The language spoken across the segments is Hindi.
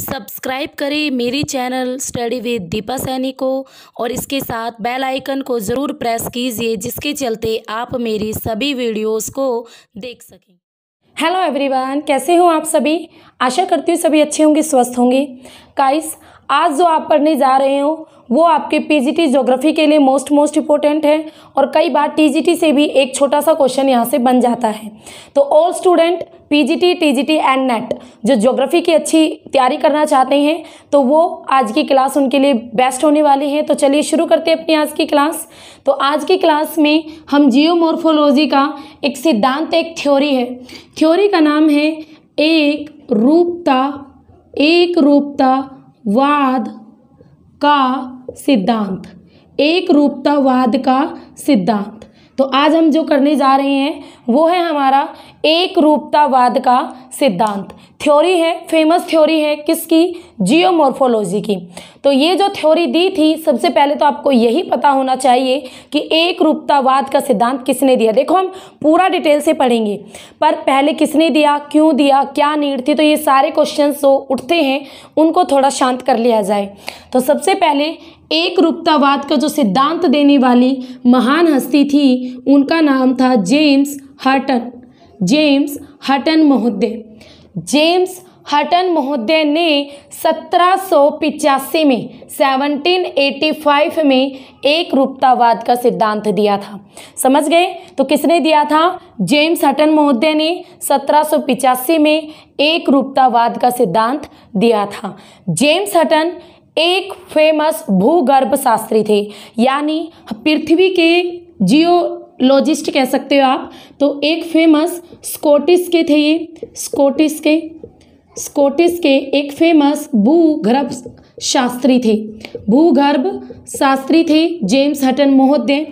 सब्सक्राइब करें मेरी channel study with Deepa Saini को और इसके साथ बेल आइकन को ज़रूर प्रेस कीजिए जिसके चलते आप मेरी सभी वीडियोस को देख सकें हेलो एवरीवन कैसे हो आप सभी आशा करती हूँ सभी अच्छे होंगे स्वस्थ होंगे काइस आज जो आप पढ़ने जा रहे हो वो आपके पीजीटी ज्योग्राफी के लिए मोस्ट मोस्ट इंपॉर्टेंट है और कई बार टीजीटी से भी एक छोटा सा क्वेश्चन यहाँ से बन जाता है तो all student PGT TGT and NET जो ज्योग्राफी की अच्छी तैयारी करना चाहते हैं तो वो आज की क्लास उनके लिए बेस्ट होने वाली है तो चलिए शुरू करते हैं अपनी आज की क्लास तो आज की क्लास में हम जियोमोर्फोलॉजी का एक सिद्धांत एक थ्योरी है थ्योरी का नाम है एक रूपता एक रूपता वाद का सिद्धांत एक रूपतावाद का सिद्धांत तो आज हम जो करने जा रहे हैं वो है हमारा एक रूपतावाद का सिद्धांत थ्योरी है फेमस थ्योरी है किसकी जियोमोर्फोलॉजी की तो ये जो थ्योरी दी थी सबसे पहले तो आपको यही पता होना चाहिए कि एक रूपतावाद का सिद्धांत किसने दिया देखो हम पूरा डिटेल से पढ़ेंगे पर पहले किसने दिया क्यों दिया क्या नीड थी तो ये सारे क्वेश्चन जो उठते हैं उनको थोड़ा शांत कर लिया जाए तो सबसे पहले एक रूपतावाद का जो सिद्धांत देने वाली महान हस्ती थी उनका नाम था जेम्स हटन जेम्स हटन महोदय जेम्स हटन महोदय ने सत्रह में 1785 में एक रूपतावाद का सिद्धांत दिया था समझ गए तो किसने दिया था जेम्स हटन महोदय ने सत्रह में एक रूपतावाद का सिद्धांत दिया था जेम्स हटन एक फेमस भूगर्भ शास्त्री थे यानी पृथ्वी के जियो लॉजिस्ट कह सकते हो आप तो एक फेमस स्कॉटिश के थे ये स्कॉटिश के स्कॉटिश के एक फेमस भूगर्भ शास्त्री थे भूगर्भ शास्त्री थे जेम्स हटन महोदय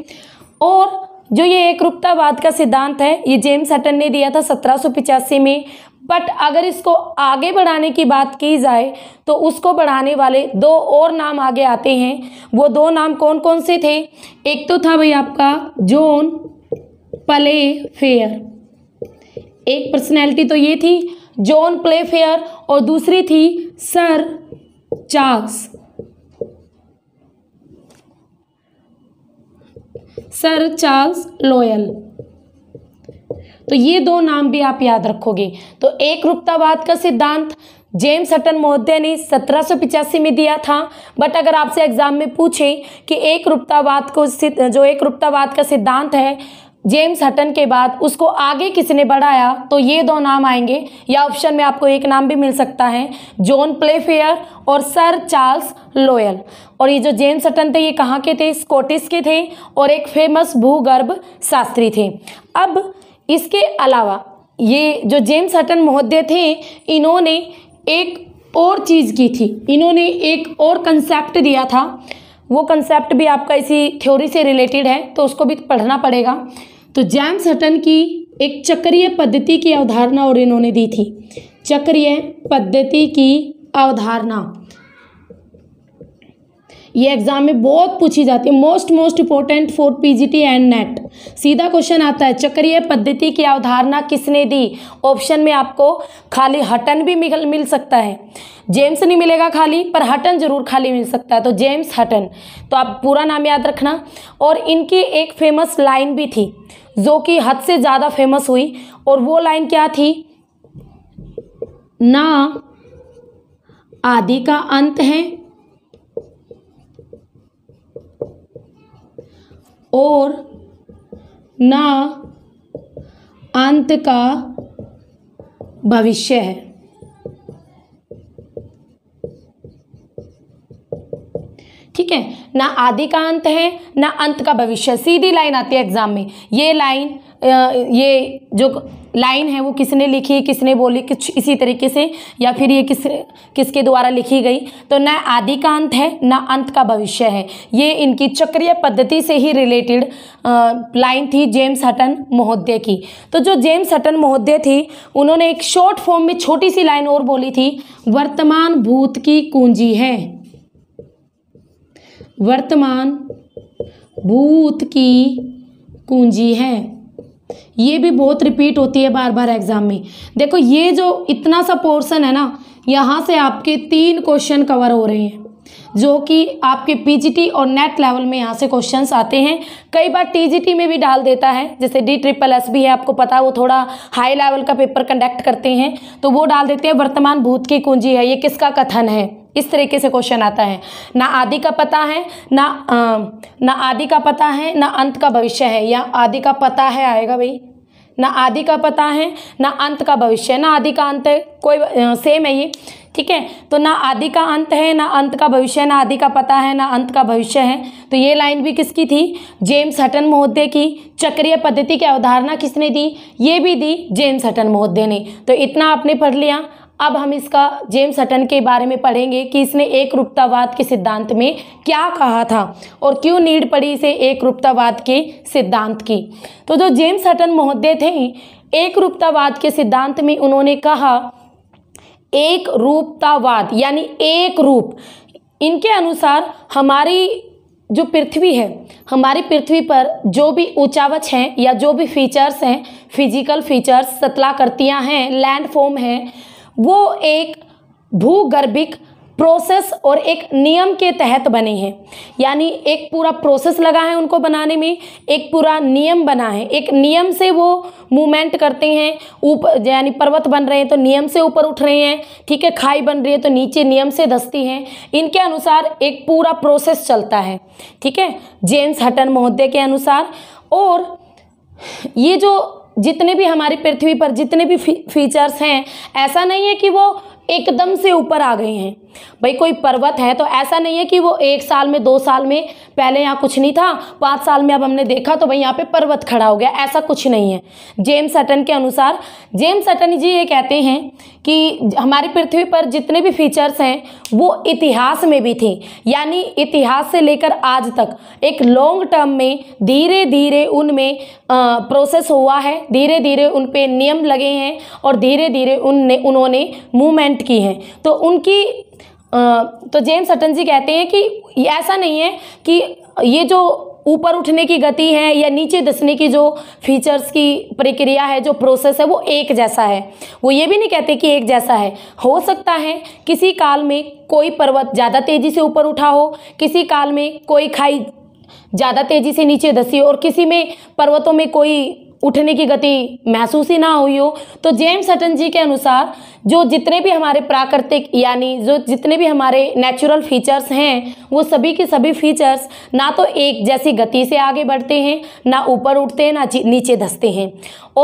और जो ये एकरूपतावाद का सिद्धांत है ये जेम्स हटन ने दिया था सत्रह में बट अगर इसको आगे बढ़ाने की बात की जाए तो उसको बढ़ाने वाले दो और नाम आगे आते हैं वो दो नाम कौन कौन से थे एक तो था भाई आपका जोन प्ले फेयर एक पर्सनैलिटी तो ये थी जॉन प्ले फेयर और दूसरी थी sir Charles sir Charles Lyell तो ये दो नाम भी आप याद रखोगे तो एक रूपतावाद का सिद्धांत जेम्स हटन महोदय ने सत्रह में दिया था बट अगर आपसे एग्जाम में पूछें कि एक रूपतावाद को जो एक रूपतावाद का सिद्धांत है जेम्स हटन के बाद उसको आगे किसने बढ़ाया तो ये दो नाम आएंगे या ऑप्शन में आपको एक नाम भी मिल सकता है जॉन प्लेफेयर और सर चार्ल्स लोयल और ये जो जेम्स हटन थे ये कहाँ के थे स्कॉटिश के थे और एक फेमस भूगर्भ शास्त्री थे अब इसके अलावा ये जो जेम्स हटन महोदय थे इन्होंने एक और चीज़ की थी इन्होंने एक और कंसेप्ट दिया था वो कंसेप्ट भी आपका इसी थ्योरी से रिलेटेड है तो उसको भी पढ़ना पड़ेगा तो जेम्स हटन की एक चक्रीय पद्धति की अवधारणा और इन्होंने दी थी चक्रीय पद्धति की अवधारणा ये एग्जाम में बहुत पूछी जाती है most most important for PGT and NET सीधा क्वेश्चन आता है चक्रीय पद्धति की अवधारणा किसने दी ऑप्शन में आपको खाली हटन भी मिल सकता है जेम्स नहीं मिलेगा खाली पर हटन जरूर खाली मिल सकता है तो जेम्स हटन तो आप पूरा नाम याद रखना और इनकी एक फेमस लाइन भी थी जो कि हद से ज़्यादा फेमस हुई और वो लाइन क्या थी ना आदि का अंत है और ना अंत का भविष्य है ना आदि का अंत है ना अंत का भविष्य सीधी लाइन आती है एग्जाम में ये लाइन ये जो लाइन है वो किसने लिखी किसने बोली कुछ इसी तरीके से या फिर ये किस किसके द्वारा लिखी गई तो ना आदि का अंत है ना अंत का भविष्य है ये इनकी चक्रीय पद्धति से ही रिलेटेड लाइन थी जेम्स हटन महोदय की तो जो जेम्स हटन महोदय थी उन्होंने एक शॉर्ट फॉर्म में छोटी सी लाइन और बोली थी वर्तमान भूत की कुंजी है वर्तमान भूत की कुंजी है ये भी बहुत रिपीट होती है बार बार एग्जाम में देखो ये जो इतना सा पोर्शन है ना यहाँ से आपके तीन क्वेश्चन कवर हो रहे हैं जो कि आपके पीजीटी और नेट लेवल में यहाँ से क्वेश्चंस आते हैं कई बार टीजीटी में भी डाल देता है जैसे डी ट्रिपल एस भी है आपको पता है वो थोड़ा हाई लेवल का पेपर कंडक्ट करते हैं तो वो डाल देते हैं वर्तमान भूत की कुंजी है ये किसका कथन है इस तरीके से क्वेश्चन आता है ना आदि का पता है ना आ, ना आदि का पता है ना अंत का भविष्य है या आदि का पता है आएगा भाई ना आदि का पता है ना अंत का भविष्य है ना आदि का अंत है कोई आ, सेम है ये ठीक है तो ना आदि का अंत है ना अंत का भविष्य है ना आदि का पता है ना अंत का भविष्य है तो ये लाइन भी किसकी थी जेम्स हटन महोदय की चक्रीय पद्धति की अवधारणा किसने दी ये भी दी जेम्स हटन महोदय ने तो इतना आपने पढ़ लिया अब हम इसका जेम्स हटन के बारे में पढ़ेंगे कि इसने एक रूपतावाद के सिद्धांत में क्या कहा था और क्यों नीड पड़ी इसे एक रूपतावाद के सिद्धांत की तो जो जेम्स हटन महोदय थे एक रूपतावाद के सिद्धांत में उन्होंने कहा एक रूपतावाद यानी एक रूप इनके अनुसार हमारी जो पृथ्वी है हमारी पृथ्वी पर जो भी ऊंचावच हैं या जो भी फीचर्स हैं फिजिकल फीचर्स सतलाकृतियाँ हैं लैंडफॉर्म हैं वो एक भूगर्भिक प्रोसेस और एक नियम के तहत बने हैं यानी एक पूरा प्रोसेस लगा है उनको बनाने में एक पूरा नियम बना है एक नियम से वो मूवमेंट करते हैं ऊपर यानी पर्वत बन रहे हैं तो नियम से ऊपर उठ रहे हैं ठीक है खाई बन रही है तो नीचे नियम से धसती हैं इनके अनुसार एक पूरा प्रोसेस चलता है ठीक है जेम्स हटन महोदय के अनुसार और ये जो जितने भी हमारी पृथ्वी पर जितने भी फीचर्स हैं ऐसा नहीं है कि वो एकदम से ऊपर आ गए हैं भाई कोई पर्वत है तो ऐसा नहीं है कि वो एक साल में दो साल में पहले यहाँ कुछ नहीं था पाँच साल में अब हमने देखा तो भाई यहाँ पे पर्वत खड़ा हो गया ऐसा कुछ नहीं है जेम्स सटन के अनुसार जेम्स सटन जी ये कहते हैं कि हमारी पृथ्वी पर जितने भी फीचर्स हैं वो इतिहास में भी थे यानी इतिहास से लेकर आज तक एक लॉन्ग टर्म में धीरे धीरे उनमें प्रोसेस हुआ है धीरे धीरे उन पर नियम लगे हैं और धीरे धीरे उनने उन्होंने मूवमेंट की हैं तो उनकी तो जेम्स सटन जी कहते हैं कि ऐसा नहीं है कि ये जो ऊपर उठने की गति है या नीचे दसने की जो फीचर्स की प्रक्रिया है जो प्रोसेस है वो एक जैसा है वो ये भी नहीं कहते कि एक जैसा है हो सकता है किसी काल में कोई पर्वत ज़्यादा तेज़ी से ऊपर उठा हो किसी काल में कोई खाई ज़्यादा तेज़ी से नीचे धसी हो और किसी में पर्वतों में कोई उठने की गति महसूस ही ना हुई हो तो जेम्स हटन जी के अनुसार जो जितने भी हमारे प्राकृतिक यानी जो जितने भी हमारे नेचुरल फीचर्स हैं वो सभी के सभी फीचर्स ना तो एक जैसी गति से आगे बढ़ते हैं ना ऊपर उठते हैं ना नीचे धसते हैं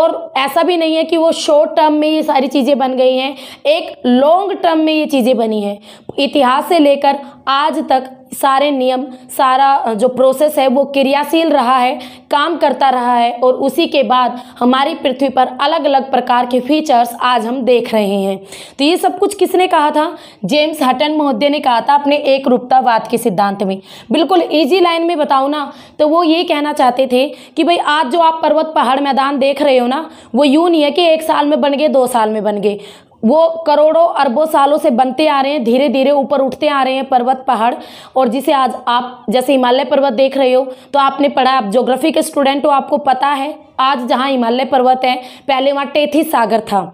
और ऐसा भी नहीं है कि वो शॉर्ट टर्म में ये सारी चीज़ें बन गई हैं एक लॉन्ग टर्म में ये चीज़ें बनी हैं इतिहास से लेकर आज तक सारे नियम सारा जो प्रोसेस है वो क्रियाशील रहा है काम करता रहा है और उसी के बाद हमारी पृथ्वी पर अलग अलग प्रकार के फीचर्स आज हम देख रहे हैं तो ये सब कुछ किसने कहा था जेम्स हटन महोदय ने कहा था अपने एक रूपतावाद के सिद्धांत में बिल्कुल ईजी लाइन में बताऊँ ना तो वो ये कहना चाहते थे कि भाई आज जो आप पर्वत पहाड़ मैदान देख रहे हो ना वो यूँ नहीं है कि एक साल में बन गए दो साल में बन गए वो करोड़ों अरबों सालों से बनते आ रहे हैं धीरे धीरे ऊपर उठते आ रहे हैं पर्वत पहाड़ और जिसे आज आप जैसे हिमालय पर्वत देख रहे हो तो आपने पढ़ा आप ज्योग्राफी के स्टूडेंट हो आपको पता है आज जहाँ हिमालय पर्वत है पहले वहाँ टेथिस सागर था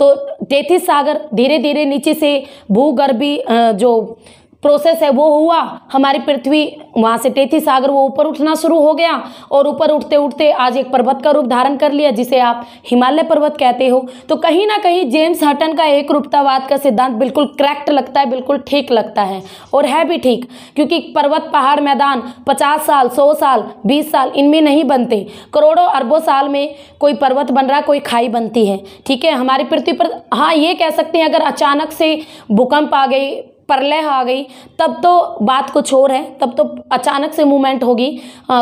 तो टेथिस सागर धीरे धीरे नीचे से भूगर्भी जो प्रोसेस है वो हुआ हमारी पृथ्वी वहाँ से टेथी सागर वो ऊपर उठना शुरू हो गया और ऊपर उठते उठते आज एक पर्वत का रूप धारण कर लिया जिसे आप हिमालय पर्वत कहते हो तो कहीं ना कहीं जेम्स हटन का एक रूपतावाद का सिद्धांत बिल्कुल करेक्ट लगता है बिल्कुल ठीक लगता है और है भी ठीक क्योंकि पर्वत पहाड़ मैदान पचास साल सौ साल बीस साल इनमें नहीं बनते करोड़ों अरबों साल में कोई पर्वत बन रहा कोई खाई बनती है ठीक है हमारी पृथ्वी पर हाँ ये कह सकते हैं अगर अचानक से भूकंप आ गई प्रलय आ गई तब तो बात कुछ और है तब तो अचानक से मूवमेंट होगी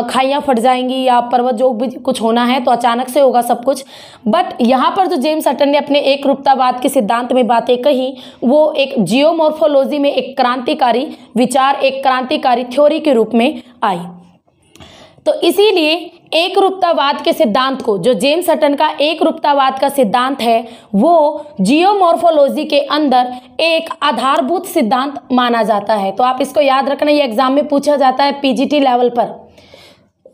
खाइयाँ फट जाएंगी या पर्वत जो भी कुछ होना है तो अचानक से होगा सब कुछ बट यहाँ पर जो तो जेम्स अटन ने अपने एक रूपतावाद के सिद्धांत में बातें कही वो एक जियोमोर्फोलॉजी में एक क्रांतिकारी विचार एक क्रांतिकारी थ्योरी के रूप में आई तो इसीलिए एक रूपतावाद के सिद्धांत को जो जेम्स हटन का एक रूपतावाद का सिद्धांत है वो जियोमोर्फोलॉजी के अंदर एक आधारभूत सिद्धांत माना जाता है तो आप इसको याद रखना ये एग्जाम में पूछा जाता है पीजीटी लेवल पर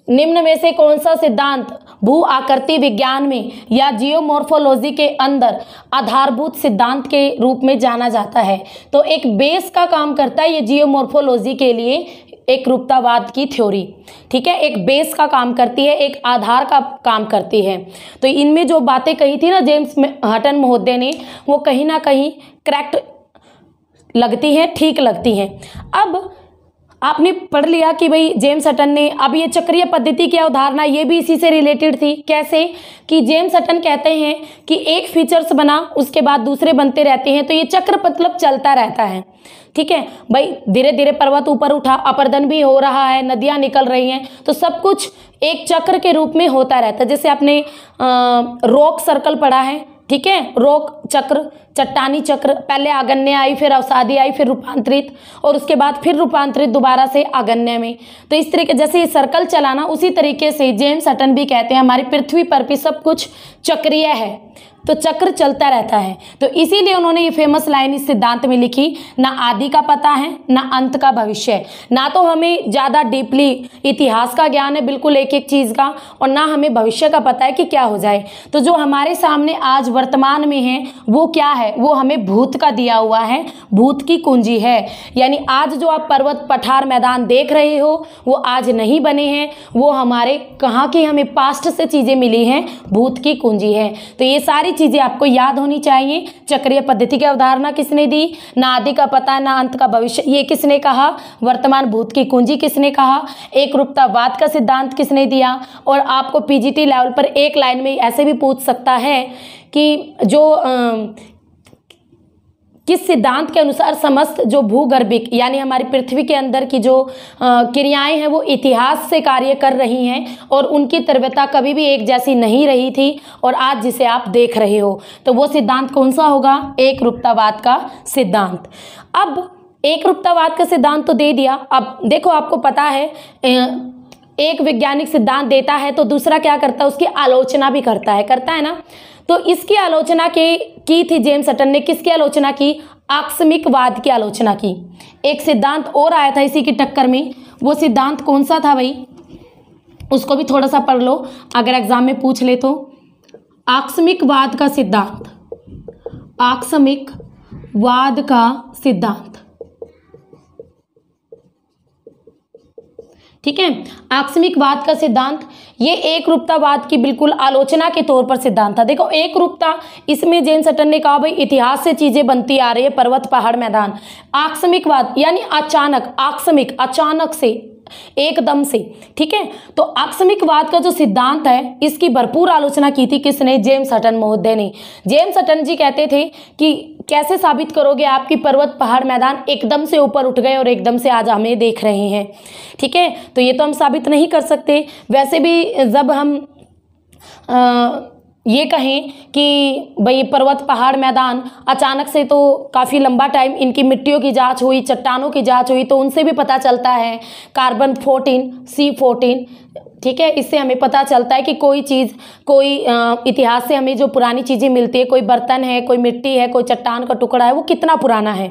निम्न में से कौन सा सिद्धांत भू आकृति विज्ञान में या जियोमोर्फोलॉजी के अंदर आधारभूत सिद्धांत के रूप में जाना जाता है तो एक बेस का काम करता है ये जियोमोर्फोलॉजी के लिए एक रूपतावाद की थ्योरी ठीक है एक बेस का काम करती है एक आधार का काम करती है तो इनमें जो बातें कही थी ना जेम्स हटन महोदय ने वो कहीं ना कहीं करेक्ट लगती हैं ठीक लगती हैं अब आपने पढ़ लिया कि भाई जेम्स अटन ने अब ये चक्रीय पद्धति की अवधारणा ये भी इसी से रिलेटेड थी कैसे कि जेम्स अटन कहते हैं कि एक फीचर्स बना उसके बाद दूसरे बनते रहते हैं तो ये चक्र मतलब चलता रहता है ठीक है भाई धीरे धीरे पर्वत ऊपर उठा अपर्दन भी हो रहा है नदियाँ निकल रही हैं तो सब कुछ एक चक्र के रूप में होता रहता है जैसे आपने रोक सर्कल पढ़ा है ठीक है रोक चक्र चट्टानी चक्र पहले आगन्य आई फिर अवसादी आई फिर रूपांतरित और उसके बाद फिर रूपांतरित दोबारा से आगन्य में तो इस तरीके जैसे ये सर्कल चलाना उसी तरीके से जेम्स अटन भी कहते हैं हमारी पृथ्वी पर भी सब कुछ चक्रिय है तो चक्र चलता रहता है तो इसीलिए उन्होंने ये फेमस लाइन इस सिद्धांत में लिखी ना आदि का पता है ना अंत का भविष्य ना तो हमें ज़्यादा डीपली इतिहास का ज्ञान है बिल्कुल एक एक चीज़ का और ना हमें भविष्य का पता है कि क्या हो जाए तो जो हमारे सामने आज वर्तमान में है वो क्या है वो हमें भूत का दिया हुआ है भूत की कुंजी है यानी आज जो आप पर्वत पठार मैदान देख रहे हो वो आज नहीं बने हैं वो हमारे कहाँ की हमें पास्ट से चीज़ें मिली हैं भूत की कुंजी है तो ये सारी सारी चीज़ें आपको याद होनी चाहिए चक्रीय पद्धति की अवधारणा किसने दी ना आदि का पता ना अंत का भविष्य ये किसने कहा वर्तमान भूत की कुंजी किसने कहा एक रूपतावाद का सिद्धांत किसने दिया और आपको पीजीटी लेवल पर एक लाइन में ऐसे भी पूछ सकता है कि जो किस सिद्धांत के अनुसार समस्त जो भूगर्भिक यानी हमारी पृथ्वी के अंदर की जो क्रियाएं हैं वो इतिहास से कार्य कर रही हैं और उनकी तरव्यता कभी भी एक जैसी नहीं रही थी और आज जिसे आप देख रहे हो तो वो सिद्धांत कौन सा होगा एक रूपतावाद का सिद्धांत अब एक रूपतावाद का सिद्धांत तो दे दिया अब देखो आपको पता है एक वैज्ञानिक सिद्धांत देता है तो दूसरा क्या करता है उसकी आलोचना भी करता है करता है ना तो इसकी आलोचना के की थी जेम्स अटन ने किसकी आलोचना की आकस्मिकवाद की आलोचना की एक सिद्धांत और आया था इसी की टक्कर में वो सिद्धांत कौन सा था भाई उसको भी थोड़ा सा पढ़ लो अगर एग्जाम में पूछ ले तो आकस्मिकवाद का सिद्धांत आकस्मिक वाद का सिद्धांत ठीक है आकस्मिकवाद का सिद्धांत ये एक रूपतावाद की बिल्कुल आलोचना के तौर पर सिद्धांत था देखो एक रूपता इसमें जेन सटन ने कहा भाई इतिहास से चीजें बनती आ रही है पर्वत पहाड़ मैदान आकस्मिकवाद यानी अचानक आकस्मिक अचानक से एकदम से ठीक है तो आकस्मिकवाद का जो सिद्धांत है इसकी भरपूर आलोचना की थी किसने जेम्स हटन महोदय ने जेम्स हटन जी कहते थे कि कैसे साबित करोगे आपकी पर्वत पहाड़ मैदान एकदम से ऊपर उठ गए और एकदम से आज हमें देख रहे हैं ठीक है तो ये तो हम साबित नहीं कर सकते वैसे भी जब हम आ, ये कहें कि भाई पर्वत पहाड़ मैदान अचानक से तो काफ़ी लंबा टाइम इनकी मिट्टियों की जांच हुई चट्टानों की जांच हुई तो उनसे भी पता चलता है कार्बन फोर्टीन सी फोर्टीन ठीक है इससे हमें पता चलता है कि कोई चीज़ कोई इतिहास से हमें जो पुरानी चीज़ें मिलती है कोई बर्तन है कोई मिट्टी है कोई चट्टान का टुकड़ा है वो कितना पुराना है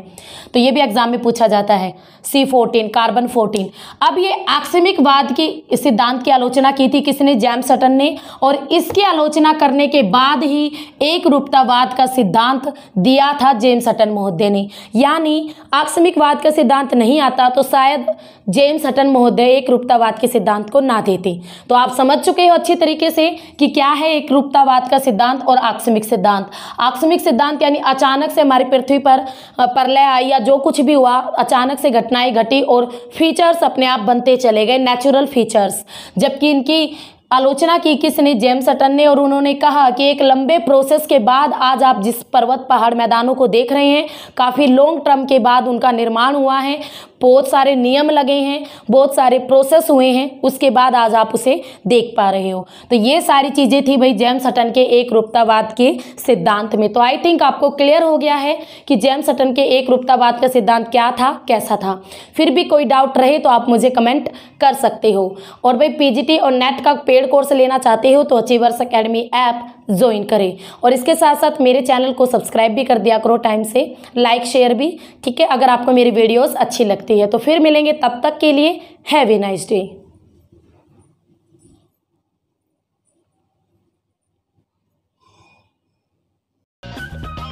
तो ये भी एग्जाम में पूछा जाता है सी फोर्टीन कार्बन फोर्टीन अब ये आक्समिकवाद की सिद्धांत की आलोचना की थी किसने जैम सटन ने और इसकी आलोचना करने के बाद ही एक रूपतावाद का सिद्धांत दिया था जेम सटन महोदय ने यानी आक्समिकवाद का सिद्धांत नहीं आता तो शायद जेम सटन महोदय एक रूपतावाद के सिद्धांत को ना देते तो आप समझ चुके हो अच्छी तरीके से कि क्या है एक रूपतावाद का सिद्धांत और आकस्मिक सिद्धांत आकस्मिक सिद्धांत यानी अचानक से हमारी पृथ्वी पर प्रलय आई या जो कुछ भी हुआ अचानक से घटनाएं घटी और फीचर्स अपने आप बनते चले गए नेचुरल फीचर्स जबकि इनकी आलोचना की किसने जेम्स अटन ने और उन्होंने कहा कि एक लंबे प्रोसेस के बाद आज आप जिस पर्वत पहाड़ मैदानों को देख रहे हैं काफ़ी लॉन्ग टर्म के बाद उनका निर्माण हुआ है बहुत सारे नियम लगे हैं बहुत सारे प्रोसेस हुए हैं उसके बाद आज आप उसे देख पा रहे हो तो ये सारी चीज़ें थी भाई जैम सटन के एक रूपतावाद के सिद्धांत में तो आई थिंक आपको क्लियर हो गया है कि जैम सटन के एक रूपतावाद का सिद्धांत क्या था कैसा था फिर भी कोई डाउट रहे तो आप मुझे कमेंट कर सकते हो और भाई पीजीटी और नेट का पेड कोर्स लेना चाहते हो तो अचीवर्स अकेडमी ऐप ज्वाइन करें और इसके साथ साथ मेरे चैनल को सब्सक्राइब भी कर दिया करो टाइम से लाइक शेयर भी ठीक है अगर आपको मेरी वीडियोज अच्छी लगती सकती है तो फिर मिलेंगे तब तक के लिए have a nice day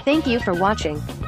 Thank you for watching.